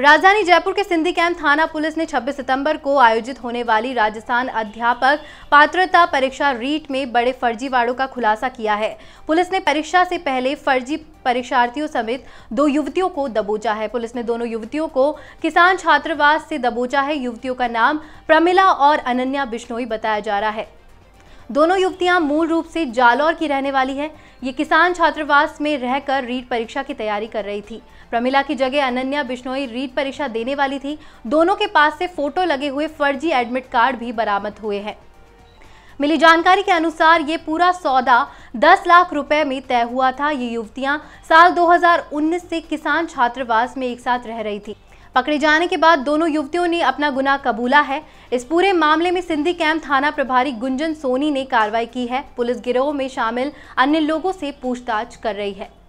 राजधानी जयपुर के सिंधी कैंप थाना पुलिस ने 26 सितंबर को आयोजित होने वाली राजस्थान अध्यापक पात्रता परीक्षा रीट में बड़े फर्जीवाड़ों का खुलासा किया है पुलिस ने परीक्षा से पहले फर्जी परीक्षार्थियों समेत दो युवतियों को दबोचा है पुलिस ने दोनों युवतियों को किसान छात्रावास से दबोचा है युवतियों का नाम प्रमिला और अनन्या बिश्नोई बताया जा रहा है दोनों युवतियां मूल रूप से जालौर की रहने वाली है ये किसान छात्रावास में रहकर रीट परीक्षा की तैयारी कर रही थी प्रमिला की जगह अनन्या बिश्नोई रीट परीक्षा देने वाली थी दोनों के पास से फोटो लगे हुए फर्जी एडमिट कार्ड भी बरामद हुए हैं मिली जानकारी के अनुसार ये पूरा सौदा 10 लाख रुपए में तय हुआ था ये युवतियां साल 2019 से किसान छात्रावास में एक साथ रह रही थी पकड़े जाने के बाद दोनों युवतियों ने अपना गुनाह कबूला है इस पूरे मामले में सिंधी कैंप थाना प्रभारी गुंजन सोनी ने कार्रवाई की है पुलिस गिरोह में शामिल अन्य लोगों से पूछताछ कर रही है